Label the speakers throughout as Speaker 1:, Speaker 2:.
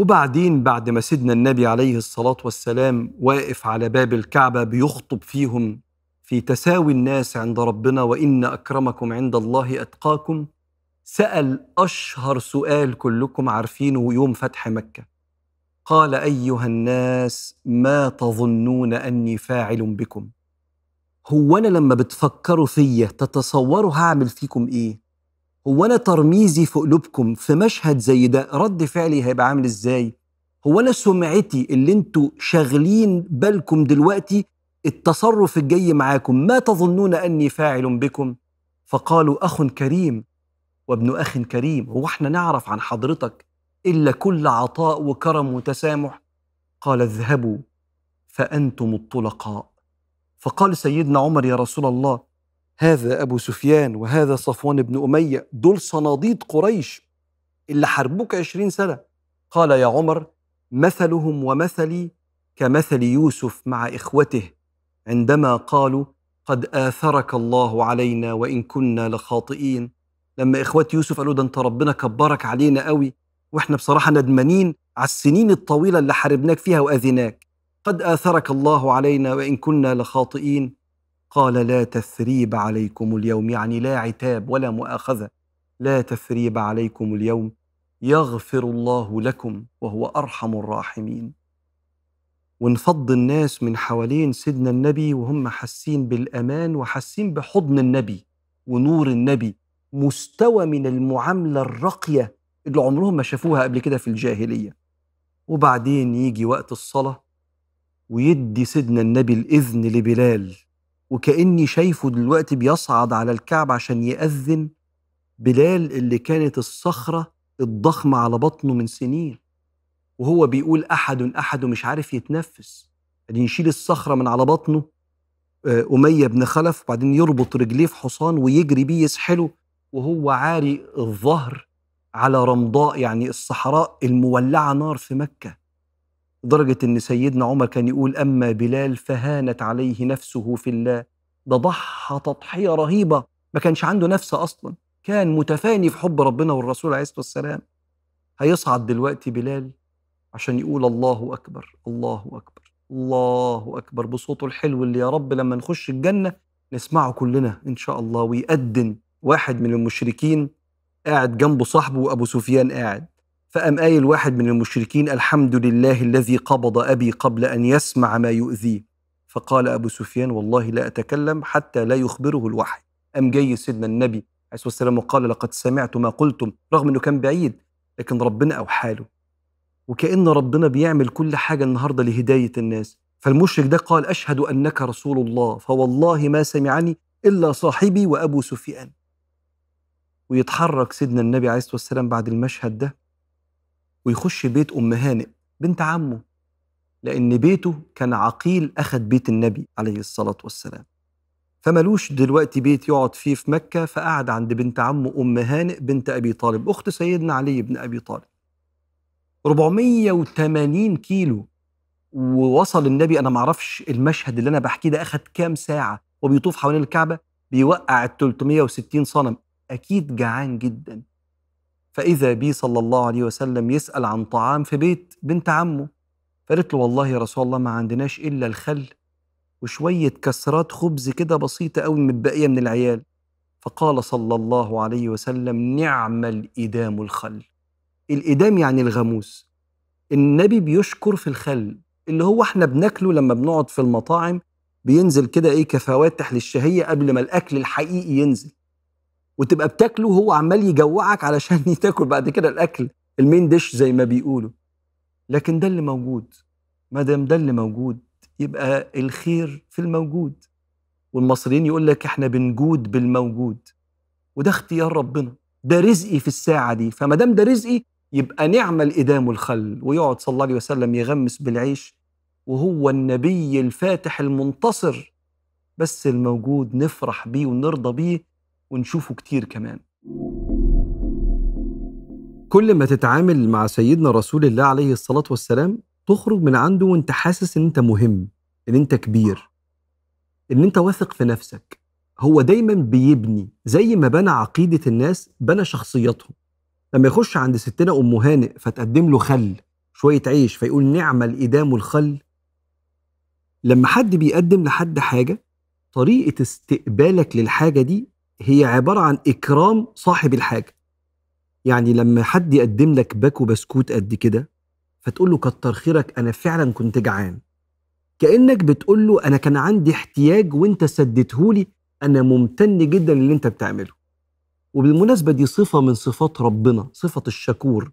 Speaker 1: وبعدين بعد ما سيدنا النبي عليه الصلاة والسلام واقف على باب الكعبة بيخطب فيهم في تساوي الناس عند ربنا وإن أكرمكم عند الله أتقاكم سأل أشهر سؤال كلكم عارفينه يوم فتح مكة قال أيها الناس ما تظنون أني فاعل بكم هو أنا لما بتفكروا فيا تتصوروا هعمل فيكم إيه هو انا ترميزي في قلوبكم في مشهد زي ده رد فعلي هيبقى عامل ازاي هو انا سمعتي اللي انتوا شاغلين بالكم دلوقتي التصرف الجاي معاكم ما تظنون اني فاعل بكم فقالوا اخ كريم وابن اخ كريم هو احنا نعرف عن حضرتك الا كل عطاء وكرم وتسامح قال اذهبوا فانتم الطلقاء فقال سيدنا عمر يا رسول الله هذا أبو سفيان وهذا صفوان بن أمية دول صناديد قريش اللي حاربوك عشرين سنة قال يا عمر مثلهم ومثلي كمثل يوسف مع إخوته عندما قالوا قد آثرك الله علينا وإن كنا لخاطئين لما إخوة يوسف قالوا ده أنت ربنا كبرك علينا قوي وإحنا بصراحة ندمانين على السنين الطويلة اللي حاربناك فيها وأذيناك قد آثرك الله علينا وإن كنا لخاطئين قال لا تثريب عليكم اليوم يعني لا عتاب ولا مؤاخذه لا تثريب عليكم اليوم يغفر الله لكم وهو ارحم الراحمين ونفض الناس من حوالين سيدنا النبي وهم حاسين بالامان وحاسين بحضن النبي ونور النبي مستوى من المعامله الراقيه اللي عمرهم ما شافوها قبل كده في الجاهليه وبعدين يجي وقت الصلاه ويدي سيدنا النبي الاذن لبلال وكأني شايفه دلوقتي بيصعد على الكعب عشان يأذن بلال اللي كانت الصخرة الضخمة على بطنه من سنين وهو بيقول أحد أحد مش عارف يتنفس يعني يشيل الصخرة من على بطنه آه، أمية بن خلف وبعدين يربط رجليه في حصان ويجري بيه يسحله وهو عاري الظهر على رمضاء يعني الصحراء المولعة نار في مكة لدرجة إن سيدنا عمر كان يقول أما بلال فهانت عليه نفسه في الله ده ضحى تضحية رهيبة ما كانش عنده نفس أصلا كان متفاني في حب ربنا والرسول عليه الصلاة والسلام هيصعد دلوقتي بلال عشان يقول الله أكبر الله أكبر الله أكبر بصوته الحلو اللي يا رب لما نخش الجنة نسمعه كلنا إن شاء الله ويأذن واحد من المشركين قاعد جنبه صاحبه وأبو سفيان قاعد فأم قايل واحد من المشركين الحمد لله الذي قبض أبي قبل أن يسمع ما يؤذيه فقال أبو سفيان والله لا أتكلم حتى لا يخبره الوحي أم جاي سيدنا النبي عليه الصلاة والسلام وقال لقد سمعت ما قلتم رغم أنه كان بعيد لكن ربنا أوحى له وكأن ربنا بيعمل كل حاجة النهاردة لهداية الناس فالمشرك ده قال أشهد أنك رسول الله فوالله ما سمعني إلا صاحبي وأبو سفيان ويتحرك سيدنا النبي عليه الصلاة والسلام بعد المشهد ده ويخش بيت أم هانئ بنت عمه لأن بيته كان عقيل أخذ بيت النبي عليه الصلاة والسلام فملوش دلوقتي بيت يقعد فيه في مكة فقعد عند بنت عمه أم هانئ بنت أبي طالب أخت سيدنا علي بن أبي طالب 480 كيلو ووصل النبي أنا معرفش المشهد اللي أنا بحكيه ده أخد كام ساعة وبيطوف حوالين الكعبة بيوقع ال 360 صنم أكيد جعان جدا فإذا بي صلى الله عليه وسلم يسأل عن طعام في بيت بنت عمه فقالت له والله يا رسول الله ما عندناش إلا الخل وشوية كسرات خبز كده بسيطة أوي متبقية من العيال فقال صلى الله عليه وسلم نعم الإدام الخل الإدام يعني الغموس النبي بيشكر في الخل اللي هو احنا بناكله لما بنقعد في المطاعم بينزل كده ايه كفواتح للشهية قبل ما الأكل الحقيقي ينزل وتبقى بتاكله وهو عمال يجوعك علشان تاكل بعد كده الاكل المين ديش زي ما بيقولوا لكن ده اللي موجود ما دام ده اللي موجود يبقى الخير في الموجود والمصريين يقول لك احنا بنجود بالموجود وده اختيار ربنا ده رزقي في الساعه دي فما دام ده رزقي يبقى نعم الإدام الخل ويقعد صلى الله عليه وسلم يغمس بالعيش وهو النبي الفاتح المنتصر بس الموجود نفرح بيه ونرضى بيه ونشوفه كتير كمان كل ما تتعامل مع سيدنا رسول الله عليه الصلاة والسلام تخرج من عنده وانت حاسس ان انت مهم ان انت كبير ان انت واثق في نفسك هو دايما بيبني زي ما بنى عقيدة الناس بنى شخصياتهم لما يخش عند ستنا أم هانئ فتقدم له خل شوية عيش فيقول نعم الإدام الخل لما حد بيقدم لحد حاجة طريقة استقبالك للحاجة دي هي عباره عن اكرام صاحب الحاجه يعني لما حد يقدم لك باكو بسكوت قد كده فتقول له كتر خيرك انا فعلا كنت جعان كانك بتقول له انا كان عندي احتياج وانت سددتهولي انا ممتن جدا للي انت بتعمله وبالمناسبه دي صفه من صفات ربنا صفه الشكور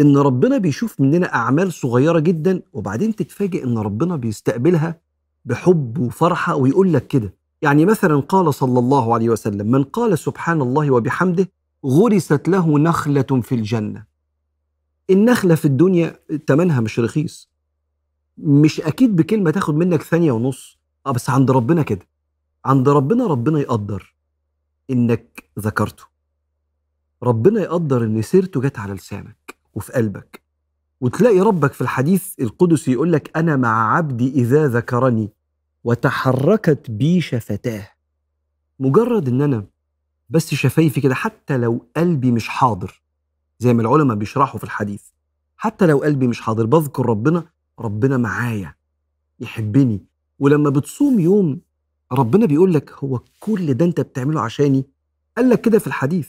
Speaker 1: ان ربنا بيشوف مننا اعمال صغيره جدا وبعدين تتفاجئ ان ربنا بيستقبلها بحب وفرحه ويقول لك كده يعني مثلا قال صلى الله عليه وسلم من قال سبحان الله وبحمده غرست له نخلة في الجنة النخلة في الدنيا تمنها مش رخيص مش أكيد بكلمة تاخد منك ثانية ونص أه بس عند ربنا كده عند ربنا ربنا يقدر إنك ذكرته ربنا يقدر إن سيرته جت على لسانك وفي قلبك وتلاقي ربك في الحديث القدسي يقول لك أنا مع عبدي إذا ذكرني وتحركت بي شفتاه مجرد ان انا بس شفايفي كده حتى لو قلبي مش حاضر زي ما العلماء بيشرحوا في الحديث حتى لو قلبي مش حاضر بذكر ربنا ربنا معايا يحبني ولما بتصوم يوم ربنا بيقول لك هو كل ده انت بتعمله عشاني قال لك كده في الحديث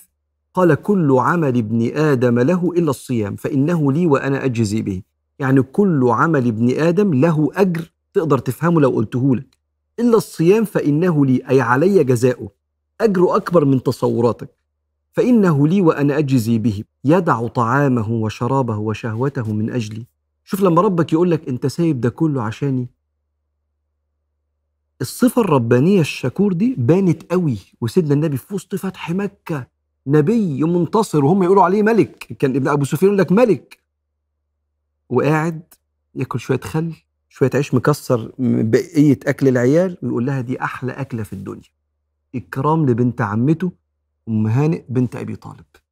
Speaker 1: قال كل عمل ابن ادم له الا الصيام فانه لي وانا اجزي به يعني كل عمل ابن ادم له اجر تقدر تفهمه لو قلته لك إلا الصيام فإنه لي أي علي جزاؤه أجره أكبر من تصوراتك فإنه لي وأنا أجزي به يدع طعامه وشرابه وشهوته من أجلي شوف لما ربك يقول لك أنت سايب ده كله عشاني الصفة الربانية الشكور دي بانت قوي وسيدنا النبي في وسط فتح مكة نبي منتصر وهم يقولوا عليه ملك كان ابن أبو سفيان يقول لك ملك وقاعد ياكل شوية خل شويه عيش مكسر بقيه اكل العيال ويقول لها دي احلى اكله في الدنيا اكرام لبنت عمته ام هانئ بنت ابي طالب